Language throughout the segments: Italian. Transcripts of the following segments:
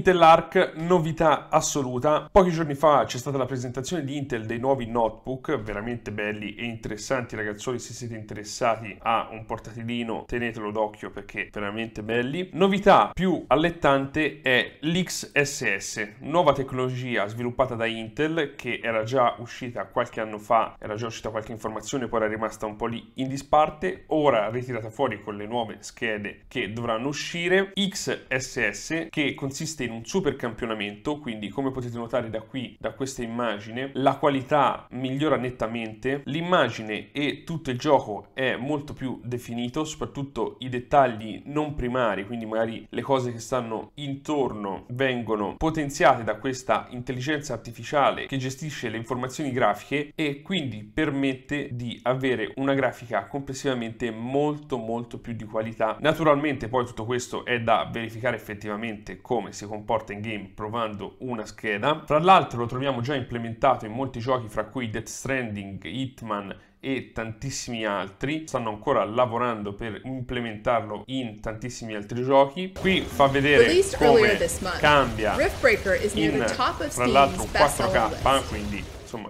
Intel Arc, novità assoluta. Pochi giorni fa c'è stata la presentazione di Intel dei nuovi notebook, veramente belli e interessanti ragazzuoli, se siete interessati a un portatilino tenetelo d'occhio perché veramente belli. Novità più allettante è l'XSS, nuova tecnologia sviluppata da Intel che era già uscita qualche anno fa, era già uscita qualche informazione, poi era rimasta un po' lì in disparte, ora ritirata fuori con le nuove schede che dovranno uscire. XSS che consiste in in un super campionamento, quindi come potete notare da qui, da questa immagine, la qualità migliora nettamente, l'immagine e tutto il gioco è molto più definito, soprattutto i dettagli non primari, quindi magari le cose che stanno intorno vengono potenziate da questa intelligenza artificiale che gestisce le informazioni grafiche e quindi permette di avere una grafica complessivamente molto molto più di qualità. Naturalmente poi tutto questo è da verificare effettivamente come si comporta comporta in game provando una scheda. Tra l'altro lo troviamo già implementato in molti giochi fra cui Death Stranding, Hitman e tantissimi altri stanno ancora lavorando per implementarlo in tantissimi altri giochi qui fa vedere come cambia in fra l'altro 4K ah, quindi insomma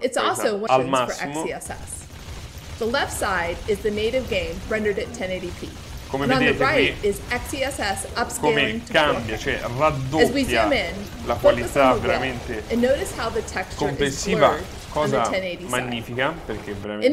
al massimo The left side is the native game rendered at 1080p come vedete qui, come cambia, cioè raddoppia la qualità veramente complessiva cosa magnifica perché veramente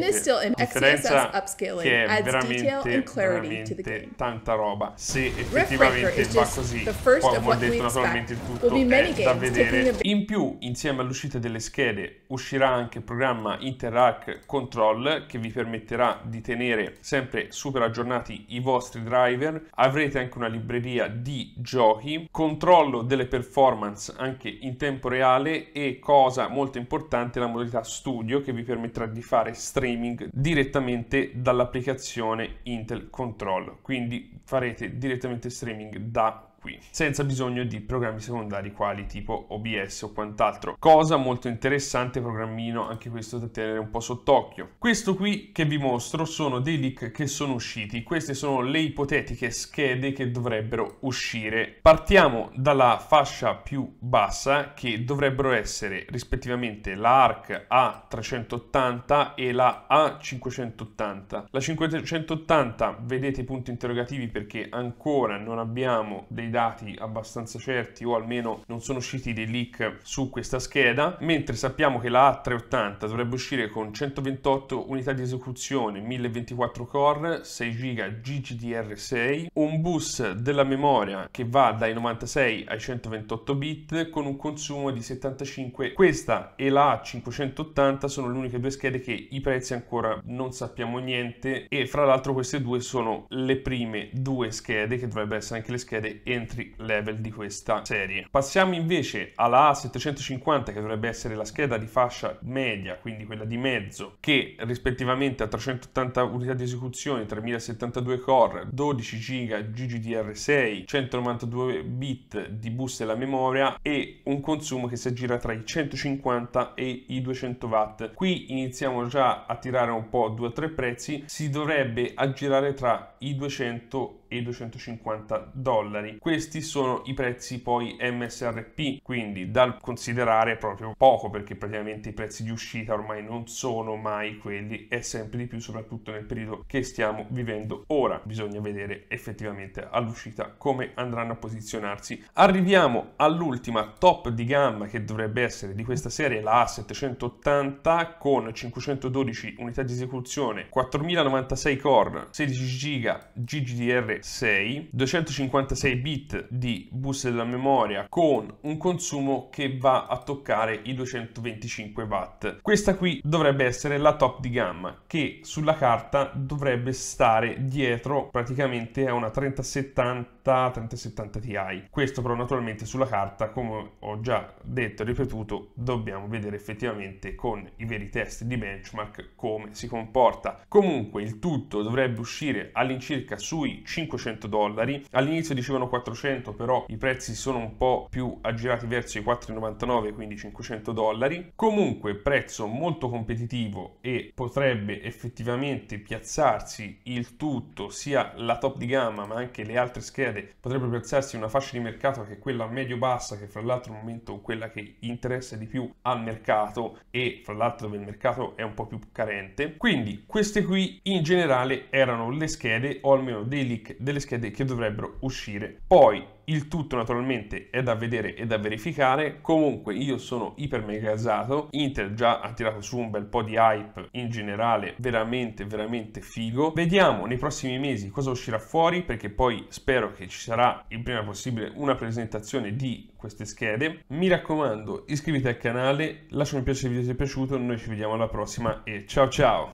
differenza che è veramente, veramente tanta roba se effettivamente va così poi come ho detto naturalmente il tutto è da vedere in più insieme all'uscita delle schede uscirà anche il programma Interact Control che vi permetterà di tenere sempre super aggiornati i vostri driver avrete anche una libreria di giochi controllo delle performance anche in tempo reale e cosa molto importante la modalità modalità studio che vi permetterà di fare streaming direttamente dall'applicazione Intel Control, quindi farete direttamente streaming da qui, senza bisogno di programmi secondari quali tipo OBS o quant'altro. Cosa molto interessante, programmino, anche questo da tenere un po' sott'occhio. Questo qui che vi mostro sono dei leak che sono usciti, queste sono le ipotetiche schede che dovrebbero uscire. Partiamo dalla fascia più bassa che dovrebbero essere rispettivamente la ARC A380 e la A580. La 580 vedete i punti interrogativi perché ancora non abbiamo dei dei dati abbastanza certi o almeno non sono usciti dei leak su questa scheda, mentre sappiamo che la A380 dovrebbe uscire con 128 unità di esecuzione, 1024 core, 6 giga GGDR6, un bus della memoria che va dai 96 ai 128 bit con un consumo di 75. Questa e la A580 sono le uniche due schede che i prezzi ancora non sappiamo niente e fra l'altro queste due sono le prime due schede che dovrebbero essere anche le schede entro entry level di questa serie. Passiamo invece alla A750 che dovrebbe essere la scheda di fascia media, quindi quella di mezzo, che rispettivamente ha 380 unità di esecuzione, 3072 core, 12 GB GGDR6, 192 bit di bus della memoria e un consumo che si aggira tra i 150 e i 200 watt. Qui iniziamo già a tirare un po' due o tre prezzi, si dovrebbe aggirare tra i 200 e e 250 dollari. Questi sono i prezzi poi MSRP, quindi da considerare proprio poco perché praticamente i prezzi di uscita ormai non sono mai quelli e sempre di più soprattutto nel periodo che stiamo vivendo ora. Bisogna vedere effettivamente all'uscita come andranno a posizionarsi. Arriviamo all'ultima top di gamma che dovrebbe essere di questa serie, la A780 con 512 unità di esecuzione, 4096 core, 16 giga GDDR 6, 256 bit di bus della memoria con un consumo che va a toccare i 225 watt. Questa qui dovrebbe essere la top di gamma che sulla carta dovrebbe stare dietro praticamente a una 3070 3070 Ti. Questo però naturalmente sulla carta, come ho già detto e ripetuto, dobbiamo vedere effettivamente con i veri test di benchmark come si comporta. Comunque il tutto dovrebbe uscire all'incirca sui 5 500 dollari, all'inizio dicevano 400 però i prezzi sono un po' più aggirati verso i 4,99 quindi 500 dollari, comunque prezzo molto competitivo e potrebbe effettivamente piazzarsi il tutto sia la top di gamma ma anche le altre schede potrebbe piazzarsi una fascia di mercato che è quella medio-bassa che fra l'altro al momento quella che interessa di più al mercato e fra l'altro dove il mercato è un po' più carente quindi queste qui in generale erano le schede o almeno dei leak delle schede che dovrebbero uscire. Poi il tutto naturalmente è da vedere e da verificare, comunque io sono iper mega gasato, Intel già ha tirato su un bel po' di hype in generale, veramente veramente figo. Vediamo nei prossimi mesi cosa uscirà fuori perché poi spero che ci sarà il prima possibile una presentazione di queste schede. Mi raccomando iscriviti al canale, lascia un piace se il video ti è piaciuto, noi ci vediamo alla prossima e ciao ciao!